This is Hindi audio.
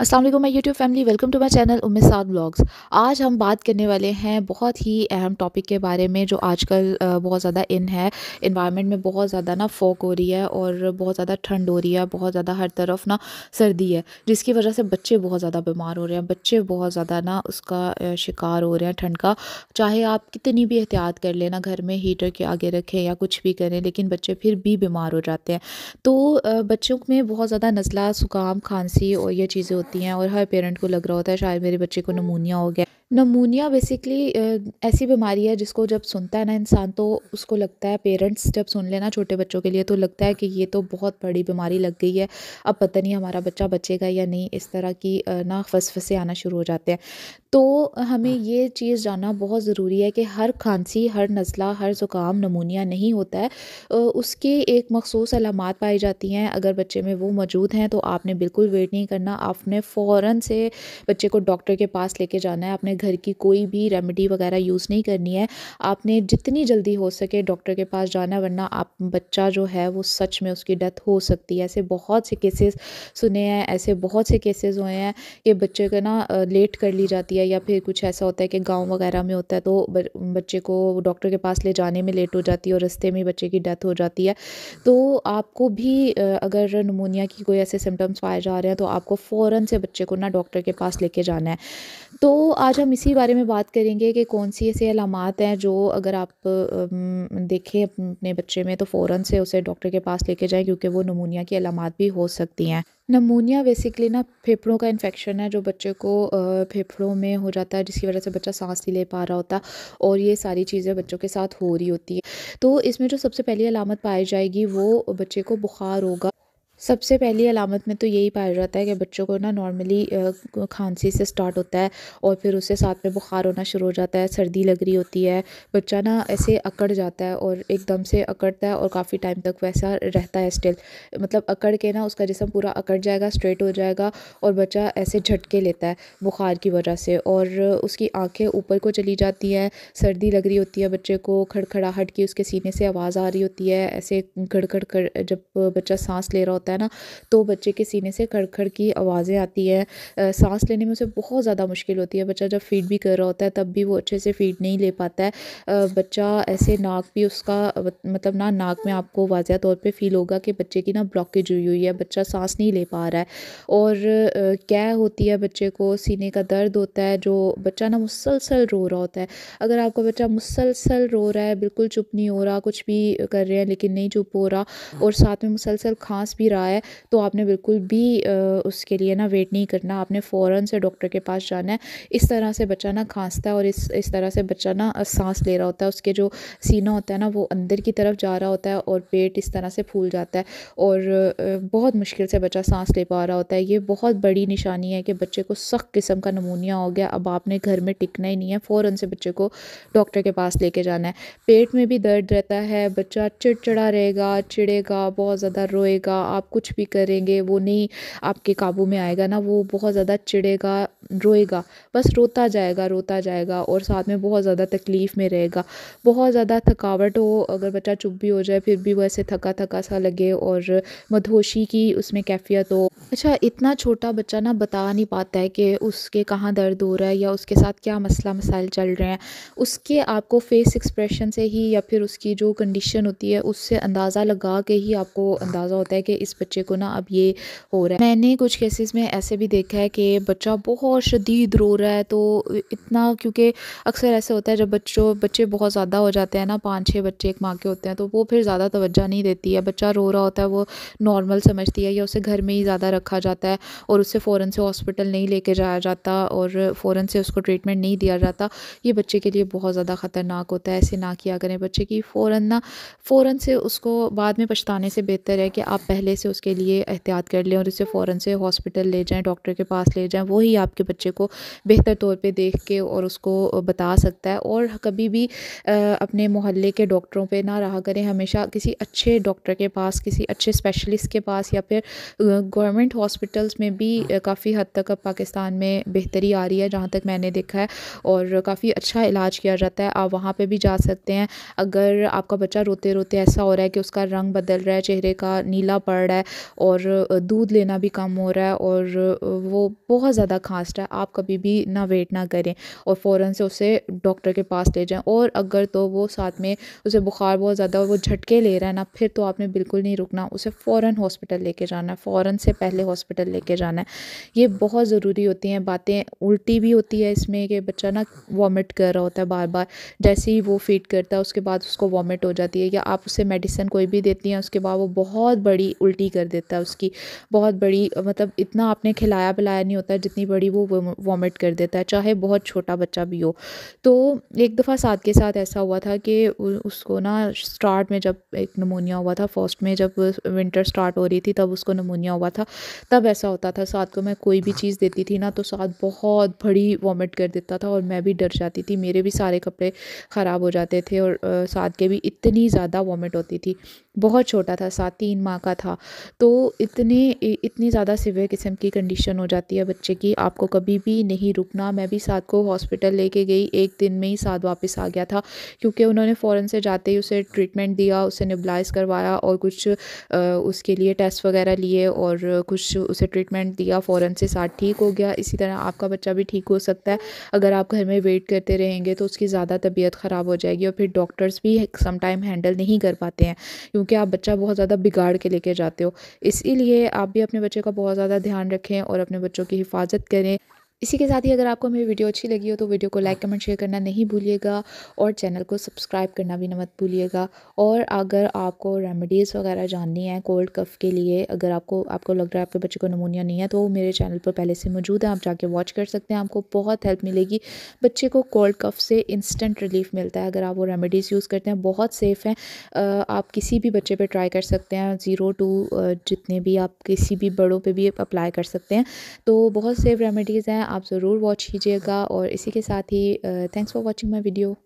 Aslam my YouTube family welcome to my channel उम्मीद साद ब्लॉग्स आज हम बात करने वाले हैं बहुत ही अहम टॉपिक के बारे में जो आजकल बहुत ज़्यादा इन है इन्वायरमेंट में बहुत ज़्यादा ना फोक हो रही है और बहुत ज़्यादा ठंड हो रही है बहुत ज़्यादा हर तरफ ना सर्दी है जिसकी वजह से बच्चे बहुत ज़्यादा बीमार हो रहे हैं बच्चे बहुत ज़्यादा ना उसका शिकार हो रहे हैं ठंड का चाहे आप कितनी भी एहतियात कर लेना घर में हीटर के आगे रखें या कुछ भी करें लेकिन बच्चे फिर भी बीमार हो जाते हैं तो बच्चों में बहुत ज़्यादा नज़ला जुकाम खांसी और ये चीज़ें होती होती हैं और हर पेरेंट को लग रहा होता है शायद मेरे बच्चे को नमूनिया हो गया नमूनिया बेसिकली ऐसी बीमारी है जिसको जब सुनता है ना इंसान तो उसको लगता है पेरेंट्स जब सुन लेना छोटे बच्चों के लिए तो लगता है कि ये तो बहुत बड़ी बीमारी लग गई है अब पता नहीं हमारा बच्चा बचेगा या नहीं इस तरह की ना फसफसे आना शुरू हो जाते हैं तो हमें हाँ। ये चीज़ जानना बहुत ज़रूरी है कि हर खांसी हर नज़ला हर ज़ुकाम नमूनिया नहीं होता है उसके एक मखसूस अलामत पाई जाती हैं अगर बच्चे में वो मौजूद हैं तो आपने बिल्कुल वेट नहीं करना आपने फ़ौर से बच्चे को डॉक्टर के पास लेके जाना है आपने घर की कोई भी रेमेडी वगैरह यूज़ नहीं करनी है आपने जितनी जल्दी हो सके डॉक्टर के पास जाना वरना आप बच्चा जो है वो सच में उसकी डेथ हो सकती है ऐसे बहुत से केसेस सुने हैं ऐसे बहुत से केसेस हुए हैं कि बच्चे को ना लेट कर ली जाती है या फिर कुछ ऐसा होता है कि गाँव वगैरह में होता है तो बच्चे को डॉक्टर के पास ले जाने में लेट हो जाती है और रस्ते में बच्चे की डेथ हो जाती है तो आपको भी अगर नमोनिया की कोई ऐसे सिम्टम्स पाए जा रहे हैं तो आपको फ़ौर से बच्चे को ना डॉक्टर के पास लेके जाना है तो आज हम हम इसी बारे में बात करेंगे कि कौन सी ऐसी अलामत हैं जो अगर आप देखें अपने बच्चे में तो फ़ौर से उसे डॉक्टर के पास लेके जाएं क्योंकि वो नमूनिया की अलामत भी हो सकती हैं नमूनिया बेसिकली ना फेफड़ों का इन्फेक्शन है जो बच्चे को फेफड़ों में हो जाता है जिसकी वजह से बच्चा सांस नहीं ले पा रहा होता और ये सारी चीज़ें बच्चों के साथ हो रही होती है तो इसमें जो सबसे पहली अलामत पाई जाएगी वो बच्चे को बुखार होगा सबसे पहली अलामत में तो यही पाया जाता है कि बच्चों को ना नॉर्मली खांसी से स्टार्ट होता है और फिर उसके साथ में बुखार होना शुरू हो जाता है सर्दी लग रही होती है बच्चा ना ऐसे अकड़ जाता है और एकदम से अकड़ता है और काफ़ी टाइम तक वैसा रहता है स्टिल मतलब अकड़ के ना उसका जिसम पूरा अकड़ जाएगा स्ट्रेट हो जाएगा और बच्चा ऐसे झटके लेता है बुखार की वजह से और उसकी आँखें ऊपर को चली जाती हैं सर्दी लग रही होती है बच्चे को खड़खड़ाहट की उसके सीने से आवाज़ आ रही होती है ऐसे घड़ कर जब बच्चा सांस ले रहा होता है होता है ना तो बच्चे के सीने से खड़खड़ की आवाज़ें आती हैं सांस लेने में उसे बहुत ज़्यादा मुश्किल होती है बच्चा जब फीड भी कर रहा होता है तब भी वो अच्छे से फीड नहीं ले पाता है बच्चा ऐसे नाक भी उसका मतलब ना नाक में आपको वाजह तौर पर फील होगा कि बच्चे की ना ब्लॉकेज हुई हुई है बच्चा सांस नहीं ले पा रहा है और क्या होती है बच्चे को सीने का दर्द होता है जो बच्चा ना मुसलसल रो रहा होता है अगर आपका बच्चा मुसलसल रो रहा है बिल्कुल चुप नहीं हो रहा कुछ भी कर रहे हैं लेकिन नहीं चुप हो रहा और साथ में मुसलसल खांस भी रहा रहा है तो आपने बिल्कुल भी उसके लिए ना वेट नहीं करना आपने फ़ौर से डॉक्टर के पास जाना है इस तरह से बच्चा ना खांसता है और इस इस तरह से बच्चा ना सांस ले रहा होता है उसके जो सीना होता है ना वो अंदर की तरफ जा रहा होता है और पेट इस तरह से फूल जाता है और बहुत मुश्किल से बच्चा सांस ले पा रहा होता है ये बहुत बड़ी निशानी है कि बच्चे को सख्त किस्म का नमूनिया हो गया अब आपने घर में टिकना ही नहीं है फ़ौर से बच्चे को डॉक्टर के पास लेके जाना है पेट में भी दर्द रहता है बच्चा चिड़चिड़ा रहेगा चिड़ेगा बहुत ज़्यादा रोएगा आप आप कुछ भी करेंगे वो नहीं आपके काबू में आएगा ना वो बहुत ज़्यादा चिड़ेगा रोएगा बस रोता जाएगा रोता जाएगा और साथ में बहुत ज़्यादा तकलीफ़ में रहेगा बहुत ज़्यादा थकावट हो अगर बच्चा चुप भी हो जाए फिर भी वो ऐसे थका थका सा लगे और मधोशी की उसमें कैफियत हो अच्छा इतना छोटा बच्चा ना बता नहीं पाता है कि उसके कहाँ दर्द हो रहा है या उसके साथ क्या मसला मसाइल चल रहे हैं उसके आपको फेस एक्सप्रेशन से ही या फिर उसकी जो कंडीशन होती है उससे अंदाज़ा लगा के ही आपको अंदाज़ा होता है कि इस बच्चे को ना अब ये हो रहा है मैंने कुछ केसेस में ऐसे भी देखा है कि बच्चा बहुत शदीद रो रहा है तो इतना क्योंकि अक्सर ऐसे होता है जब बच्चों बच्चे बहुत ज़्यादा हो जाते हैं ना पाँच छः बच्चे एक माँ के होते हैं तो वो फिर ज़्यादा तोज्जह नहीं देती है बच्चा रो रहा होता है वो नॉर्मल समझती है या उसे घर में ही ज़्यादा रखा जाता है और उसे फ़ौरन से हॉस्पिटल नहीं लेके जाया जाता और फ़ौरन से उसको ट्रीटमेंट नहीं दिया जाता ये बच्चे के लिए बहुत ज़्यादा ख़तरनाक होता है ऐसे ना किया करें बच्चे की फ़ौर ना फ़ौर से उसको बाद में पछताने से बेहतर है कि आप पहले से से उसके लिए एहतियात कर लें और उसे फ़ौर से हॉस्पिटल ले जाएँ डॉक्टर के पास ले जाएँ वही आपके बच्चे को बेहतर तौर पर देख के और उसको बता सकता है और कभी भी अपने मोहल्ले के डॉक्टरों पर ना रहा करें हमेशा किसी अच्छे डॉक्टर के पास किसी अच्छे स्पेशलिस्ट के पास या फिर गवर्नमेंट हॉस्पिटल्स में भी काफ़ी हद तक अब पाकिस्तान में बेहतरी आ रही है जहाँ तक मैंने देखा है और काफ़ी अच्छा इलाज किया जाता है आप वहाँ पे भी जा सकते हैं अगर आपका बच्चा रोते रोते ऐसा हो रहा है कि उसका रंग बदल रहा है चेहरे का नीला पड़ रहा है है और दूध लेना भी कम हो रहा है और वो बहुत ज़्यादा खास है आप कभी भी ना वेट ना करें और फ़ौर से उसे डॉक्टर के पास ले जाएँ और अगर तो वो साथ में उसे बुखार बहुत ज़्यादा वो झटके ले रहा है ना फिर तो आपने बिल्कुल नहीं रुकना उसे फ़ौर हॉस्पिटल लेके जाना है फ़ौर से पहले हॉस्पिटल लेके जाना है ये बहुत ज़रूरी होती हैं बातें उल्टी भी होती है इसमें कि बच्चा ना वॉमिट कर रहा होता है बार बार जैसे ही वो फीड करता है उसके बाद उसको वॉमिट हो जाती है या आप उसे मेडिसिन कोई भी देती हैं उसके बाद वो बहुत बड़ी उल्टी उल्टी कर देता है उसकी बहुत बड़ी मतलब इतना आपने खिलाया पिलाया नहीं होता जितनी बड़ी वो वॉमिट कर देता है चाहे बहुत छोटा बच्चा भी हो तो एक दफ़ा साथ के साथ ऐसा हुआ था कि उसको ना स्टार्ट में जब एक नमोनिया हुआ था फर्स्ट में जब विंटर स्टार्ट हो रही थी तब उसको नमोनिया हुआ था तब ऐसा होता था साथ को मैं कोई भी चीज़ देती थी ना तो साथ बहुत बड़ी वॉमिट कर देता था और मैं भी डर जाती थी मेरे भी सारे कपड़े ख़राब हो जाते थे और साथ के भी इतनी ज़्यादा वॉमिट होती थी बहुत छोटा था सात तीन माह का था तो इतने इतनी ज़्यादा सिवियर किस्म की कंडीशन हो जाती है बच्चे की आपको कभी भी नहीं रुकना मैं भी साथ को हॉस्पिटल लेके गई एक दिन में ही साथ वापस आ गया था क्योंकि उन्होंने फ़ौरन से जाते ही उसे ट्रीटमेंट दिया उसे निबलाइज करवाया और कुछ उसके लिए टेस्ट वगैरह लिए और कुछ उसे ट्रीटमेंट दिया फ़ौर से साथ ठीक हो गया इसी तरह आपका बच्चा भी ठीक हो सकता है अगर आप घर में वेट करते रहेंगे तो उसकी ज़्यादा तबीयत ख़राब हो जाएगी और फिर डॉक्टर्स भी समटाइम हैंडल नहीं कर पाते हैं क्योंकि क्योंकि आप बच्चा बहुत ज़्यादा बिगाड़ के लेके जाते हो इसीलिए आप भी अपने बच्चे का बहुत ज़्यादा ध्यान रखें और अपने बच्चों की हिफाज़त करें इसी के साथ ही अगर आपको मेरी वीडियो अच्छी लगी हो तो वीडियो को लाइक कमेंट शेयर करना नहीं भूलिएगा और चैनल को सब्सक्राइब करना भी ना मत भूलिएगा और अगर आपको रेमेडीज़ वगैरह जाननी है कोल्ड कफ के लिए अगर आपको आपको लग रहा है आपके बच्चे को नमूनिया नहीं है तो वो मेरे चैनल पर पहले से मौजूद है आप जाके वॉच कर सकते हैं आपको बहुत हेल्प मिलेगी बच्चे को कोल्ड कफ से इंस्टेंट रिलीफ मिलता है अगर आप वो रेमेडीज़ यूज़ करते हैं बहुत सेफ़ हैं आप किसी भी बच्चे पर ट्राई कर सकते हैं ज़ीरो टू जितने भी आप किसी भी बड़ों पर भी अप्लाई कर सकते हैं तो बहुत सेफ़ रेमेडीज़ हैं आप ज़रूर वॉच कीजिएगा और इसी के साथ ही thanks for watching my video